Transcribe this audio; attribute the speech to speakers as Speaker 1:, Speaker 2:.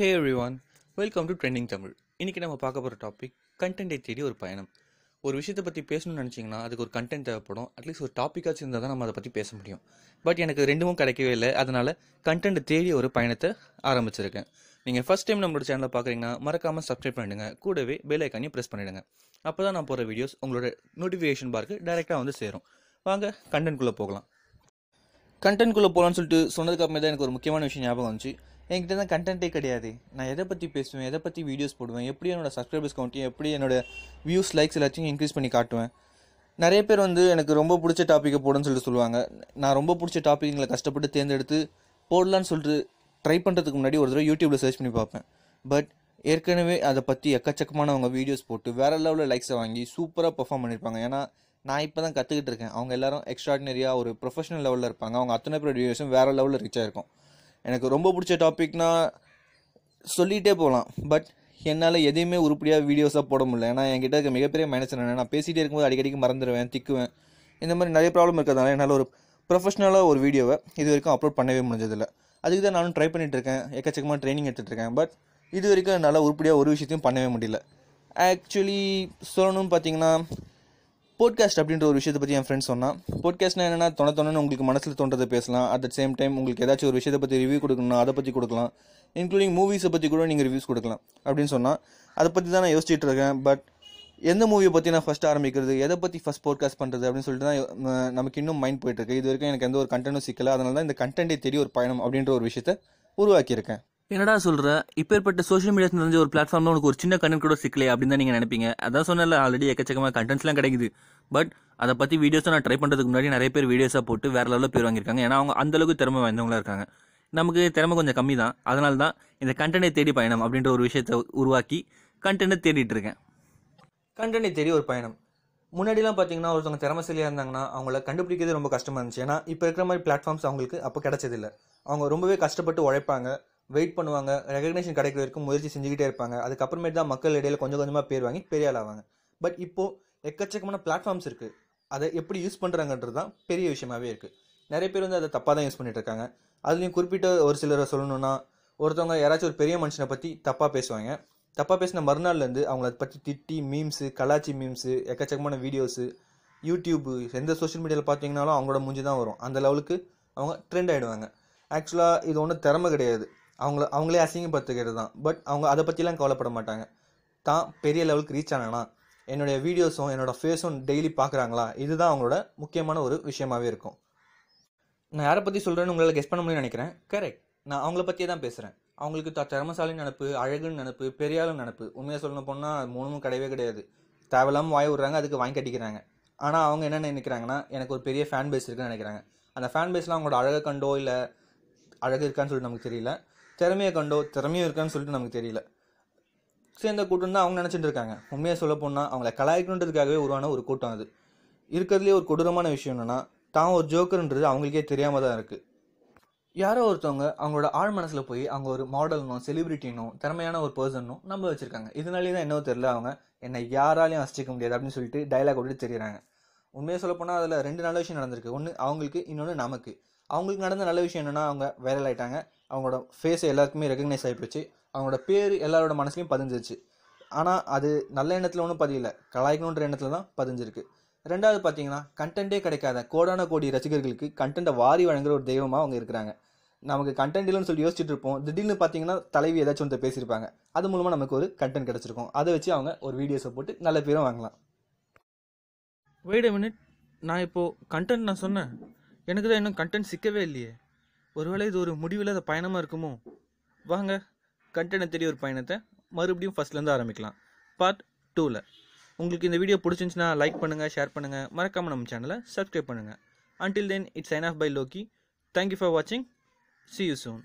Speaker 1: hey everyone welcome to trending Tamil இன்றைக்கி நம்ம பார்க்க போகிற டாபிக் கண்டென்ட்டை தேடி ஒரு பயணம் ஒரு விஷயத்தை பற்றி பேசணும்னு நினச்சிங்கன்னா அதுக்கு ஒரு கண்டென்ட் தேவைப்படும் அட்லீஸ்ட் ஒரு டாப்பிக்காச்சும் இருந்தால் தான் நம்ம அதை பற்றி பேச முடியும் பட் எனக்கு ரெண்டுமும் கிடைக்கவே இல்லை அதனால் கண்டென்ட் தேடி ஒரு பயணத்தை ஆரம்பிச்சிருக்கேன் நீங்கள் ஃபஸ்ட் டைம் நம்மளோட சேனலை பார்க்குறீங்கன்னா மறக்காமல் சப்ஸ்கிரைப் பண்ணிடுங்க கூடவே பெல் ஐக்கானையும் ப்ரெஸ் பண்ணிவிடுங்க அப்போ தான் நான் போகிற வீடியோஸ் உங்களோட நோட்டிஃபிகேஷன் பார்க்கு டைரெக்டாக வந்து சேரும் வாங்க கண்டென்ட்குள்ளே போகலாம் கண்டென்ட்குள்ளே போகலான்னு சொல்லிட்டு சொன்னதுக்கு அப்புறமே தான் எனக்கு ஒரு முக்கியமான விஷயம் ஞாபகம் வந்துச்சு என்கிட்ட தான் கண்டென்ட்டே கிடையாது நான் எதை பற்றி பேசுவேன் எதை பற்றி வீடியோஸ் போடுவேன் எப்படி என்னோடய சப்ஸ்கிரைபர்ஸ் கவுண்ட்டையும் எப்படி என்னோடய வியூஸ் லைக்ஸ் எல்லாத்தையும் இன்க்ரீஸ் பண்ணி காட்டுவேன் நிறைய பேர் வந்து எனக்கு ரொம்ப பிடிச்ச டாப்பிக்கை போடணும்னு சொல்லிட்டு சொல்லுவாங்க நான் ரொம்ப பிடிச்ச டாப்பிக்களை கஷ்டப்பட்டு தேர்ந்தெடுத்து போடலான்னு சொல்லிட்டு ட்ரை பண்ணுறதுக்கு முன்னாடி ஒரு தடவை யூடியூப்பில் சர்ச் பண்ணி பார்ப்பேன் பட் ஏற்கனவே அதை பற்றி எக்கச்சக்கமான அவங்க வீடியோஸ் போட்டு வேறு லெவலில் லைக்ஸை வாங்கி சூப்பராக பர்ஃபார்ம் பண்ணியிருப்பாங்க ஏன்னா நான் இப்போ தான் கற்றுக்கிட்டு இருக்கேன் அவங்க எல்லாரும் எக்ஸ்ட்ராடினரியாக ஒரு ப்ரொஃபஷனல் லெவலில் இருப்பாங்க அவங்க அத்தனை பேர் வீடியோஸும் வேறு லெவலில் ரீச் இருக்கும் எனக்கு ரொம்ப பிடிச்ச டாப்பிக்னால் சொல்லிகிட்டே போகலாம் பட் என்னால் எதையுமே உருப்படியாக வீடியோஸாக போட முடியல ஏன்னா என்கிட்ட இருக்க மிகப்பெரிய மைனஸ் என்னென்னா நான் பேசிகிட்டே இருக்கும்போது அடிக்கடிக்கு மறந்துடுவேன் திக்குவேன் இந்த மாதிரி நிறைய ப்ராப்ளம் இருக்கிறதுனால என்னால் ஒரு ப்ரொஃபஷ்னலாக ஒரு வீடியோவை இது வரைக்கும் அப்லோட் பண்ணவே முடிஞ்சதில்ல அதுக்கு தான் நானும் ட்ரை பண்ணிகிட்டு இருக்கேன் எக்கச்சக்கமாக ட்ரைனிங் எடுத்துகிட்ருக்கேன் பட் இது வரைக்கும் என்னால் உருப்படியாக ஒரு விஷயத்தையும் பண்ணவே முடியல ஆக்சுவலி சொல்லணும்னு பார்த்தீங்கன்னா போட்காஸ்ட் அப்படின்ற ஒரு விஷயத்தை பற்றி என் ஃப்ரெண்ட்ஸ் சொன்னான் போட்காஸ்ட்னா என்னென்னா தொண உங்களுக்கு மனசில் தோன்றதை பேசலாம் அட் த சேம் டைம் உங்களுக்கு ஏதாச்சும் ஒரு விஷயத்தை பற்றி ரிவ்யூ கொடுக்கணும்னா அதை பற்றி கொடுக்கலாம் இன்க்ளூடிங் மூவிஸை பற்றி கூட நீங்கள் ரிவ்யூஸ் கொடுக்கலாம் அப்படின்னு சொன்னால் அதை பற்றி தான் நான் யோசிச்சுட்டு இருக்கேன் பட் எந்த மூவியை பற்றி நான் ஃபஸ்ட் ஆரம்பிக்கிறது எதை பற்றி ஃபஸ்ட் போட்காஸ்ட் பண்ணுறது அப்படின்னு சொல்லிட்டு தான் நமக்கு இன்னும் மைண்ட் போயிட்டுருக்கு இது வரைக்கும் எனக்கு எந்த ஒரு கண்டென்ட்டும் சிக்கலை அதனால தான் இந்த கண்டென்ட்டே தெரிய ஒரு பயணம் அப்படின்ற ஒரு விஷயத்தை உருவாக்கியிருக்கேன்
Speaker 2: என்னடா சொல்கிற இப்பேற்பட்ட சோஷியல் மீடியாஸ் நிறைஞ்ச ஒரு பிளாட்ஃபார்மில் உனக்கு ஒரு சின்ன கண்டென்ட் கூட சிக்கலே அப்படின்னு தான் நீங்கள் நினைப்பீங்க அதான் சொன்னால ஆல்ரெடி எக்கச்சக்கமாக கண்டென்ட்ஸ்லாம் கிடைக்குது பட் அதை பற்றி வீடியோஸை நான் ட்ரை பண்ணுறதுக்கு முன்னாடி நிறைய பேர் வீடியோஸாக போட்டு வேறு லெவலில் பேர் வாங்கியிருக்காங்க ஏன்னா அவங்க அந்தளவுக்கு திறமை வாய்ந்தவங்களாக இருக்காங்க நமக்கு திறமை கொஞ்சம் கம்மி தான் அதனால தான் இந்த கண்டனை தேடி பயணம் அப்படின்ற ஒரு விஷயத்தை உருவாக்கி கண்டனை தேடிட்டு இருக்கேன்
Speaker 1: கண்டனை தேடி ஒரு பயணம் முன்னாடிலாம் பார்த்தீங்கன்னா ஒருத்தவங்க சரியாக இருந்தாங்கன்னா அவங்கள கண்டுபிடிக்கிறது ரொம்ப கஷ்டமாக இருந்துச்சு ஏன்னா இப்போ இருக்கிற மாதிரி பிளாட்ஃபார்ம்ஸ் அவங்களுக்கு அப்போ கிடச்சதில்ல அவங்க ரொம்பவே கஷ்டப்பட்டு உழைப்பாங்க வெயிட் பண்ணுவாங்க ரெகக்னேஷன் கிடைக்கிற வரைக்கும் முயற்சி செஞ்சுக்கிட்டே இருப்பாங்க அதுக்கப்புறமேட்டு தான் மக்கள் இடையில கொஞ்சம் கொஞ்சமாக பேர் வாங்கி பெரிய ஆளாவாங்க பட் இப்போது எக்கச்சக்கமான பிளாட்ஃபார்ம்ஸ் இருக்குது அதை எப்படி யூஸ் பண்ணுறாங்கன்றது தான் பெரிய விஷயமாவே இருக்குது நிறைய பேர் வந்து அதை தப்பாக தான் யூஸ் பண்ணிட்டு இருக்காங்க அதுலேயும் குறிப்பிட்ட ஒரு சிலரை சொல்லணும்னா ஒருத்தவங்க யாராச்சும் ஒரு பெரிய மனுஷனை பற்றி தப்பாக பேசுவாங்க தப்பாக பேசின மறுநாள்லேருந்து அவங்கள அதை பற்றி திட்டி மீம்ஸு கலாச்சி மீம்ஸு எக்கச்சக்கமான வீடியோஸு யூடியூப்பு எந்த சோஷியல் மீடியாவில் பார்த்தீங்கனாலும் அவங்களோட மூஞ்சி தான் வரும் அந்த லெவலுக்கு அவங்க ட்ரெண்ட் ஆகிடுவாங்க ஆக்சுவலாக இது ஒன்றும் திறமை கிடையாது அவங்கள அவங்களே அசிங்கப்படுத்துக்கிறது தான் பட் அவங்க அதை பற்றிலாம் கவலைப்பட மாட்டாங்க தான் பெரிய லெவலுக்கு ரீச் ஆனால் என்னுடைய வீடியோஸும் என்னோடய ஃபேஸும் டெய்லி பார்க்குறாங்களா இதுதான் அவங்களோட முக்கியமான ஒரு விஷயமாகவே இருக்கும் நான் யாரை பற்றி சொல்கிறேன்னு உங்களால் கெஸ்ட் பண்ண முடியும்னு நினைக்கிறேன் கரெக்ட் நான் அவங்கள பற்றியே தான் பேசுகிறேன் அவங்களுக்கு த திறமசாலின்னு நினப்பு அழகுன்னு நினப்பு பெரியாலும் நினப்பு உண்மையாக சொல்லணும் போனால் மூணுமும் கிடையவே கிடையாது தேவையில்லாமல் வாய் விட்றாங்க அதுக்கு வாங்கி கட்டிக்கிறாங்க ஆனால் அவங்க என்ன நினைக்கிறாங்கன்னா எனக்கு ஒரு பெரிய ஃபேன் பேஸ் இருக்குன்னு நினைக்கிறாங்க அந்த ஃபேன் பேஸ்லாம் அவங்களோட அழகை கண்டோ இல்லை அழகு இருக்கான்னு சொல்லிட்டு நமக்கு தெரியல திறமையை கண்டோ திறமையும் இருக்கான்னு சொல்லிட்டு நமக்கு தெரியல சேர்ந்த கூட்டம் தான் அவங்க நினச்சிட்டு இருக்காங்க உண்மையாக சொல்ல போனால் அவங்கள கலாய்க்கணுன்றதுக்காகவே உருவான ஒரு கூட்டம் அது இருக்கிறதுலே ஒரு கொடூரமான விஷயம் என்னென்னா தான் ஒரு ஜோக்கர்ன்றது அவங்களுக்கே தெரியாமல் தான் இருக்குது யாரோ ஒருத்தவங்க அவங்களோட ஆழ் மனசில் போய் அவங்க ஒரு மாடல்னோ செலிபிரிட்டினோ திறமையான ஒரு பர்சனோ நம்ப வச்சுருக்காங்க இதனாலே தான் என்னவோ தெரில அவங்க என்னை யாராலையும் அசிச்சிக்க முடியாது அப்படின்னு சொல்லிட்டு டைலாக் விட்டு தெரியுறாங்க உண்மையாக சொல்லப்போனால் அதில் ரெண்டு நல்ல விஷயம் நடந்திருக்கு ஒன்று அவங்களுக்கு இன்னொன்று நமக்கு அவங்களுக்கு நடந்த நல்ல விஷயம் என்னென்னா அவங்க வைரல் ஆகிட்டாங்க அவங்களோட ஃபேஸ் எல்லாருக்குமே ரெக்கக்னைஸ் ஆகி போச்சு அவங்களோட பேர் எல்லாரோட மனசுலையும் பதிஞ்சிருச்சு ஆனால் அது நல்ல எண்ணத்தில் ஒன்றும் பதியல கலாய்க்கணுன்ற எண்ணத்தில் தான் பதிஞ்சிருக்கு ரெண்டாவது பார்த்தீங்கன்னா கண்டென்ட்டே கிடைக்காத கோடான கோடி ரசிகர்களுக்கு கண்டென்ட்டை வாரி வழங்குற ஒரு தெய்வமாக அவங்க இருக்கிறாங்க நமக்கு கண்டென்ட் இல்லைன்னு சொல்லி யோசிச்சுட்டு இருப்போம் திடீர்னு பார்த்தீங்கன்னா தலைவி ஏதாச்சும் ஒன்று பேசியிருப்பாங்க அது மூலமாக நமக்கு ஒரு கண்டென்ட் கிடச்சிருக்கும் அதை வச்சு அவங்க ஒரு வீடியோஸை போட்டு நல்ல பேரும் வாங்கலாம் வெயிட் மினிட் நான் இப்போது கண்டென்ட் நான் சொன்னேன் எனக்கு தான் இன்னும் கண்டென்ட் சிக்கவே இல்லையே ஒருவேளை இது ஒரு முடிவில்லாத பயணமாக இருக்குமோ வாங்க கண்டென்ட் தெரிய ஒரு பயணத்தை மறுபடியும் ஃபஸ்ட்லேருந்து ஆரம்பிக்கலாம் பார்ட் டூவில் உங்களுக்கு இந்த வீடியோ பிடிச்சிருந்துச்சுன்னா லைக் பண்ணுங்கள் ஷேர் பண்ணுங்கள் மறக்காமல் நம்ம சேனலை சப்ஸ்கிரைப் பண்ணுங்கள் until then it's sign off bye Loki thank you for வாட்சிங் சி யூ சூன்